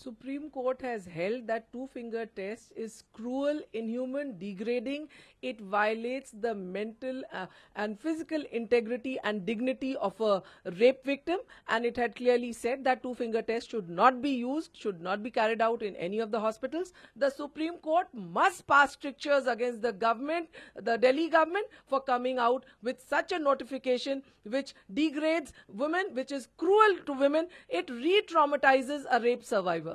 Supreme Court has held that two-finger test is cruel, inhuman, degrading. It violates the mental uh, and physical integrity and dignity of a rape victim. And it had clearly said that two-finger test should not be used, should not be carried out in any of the hospitals. The Supreme Court must pass strictures against the government, the Delhi government, for coming out with such a notification which degrades women, which is cruel to women. It re-traumatizes a rape survivor.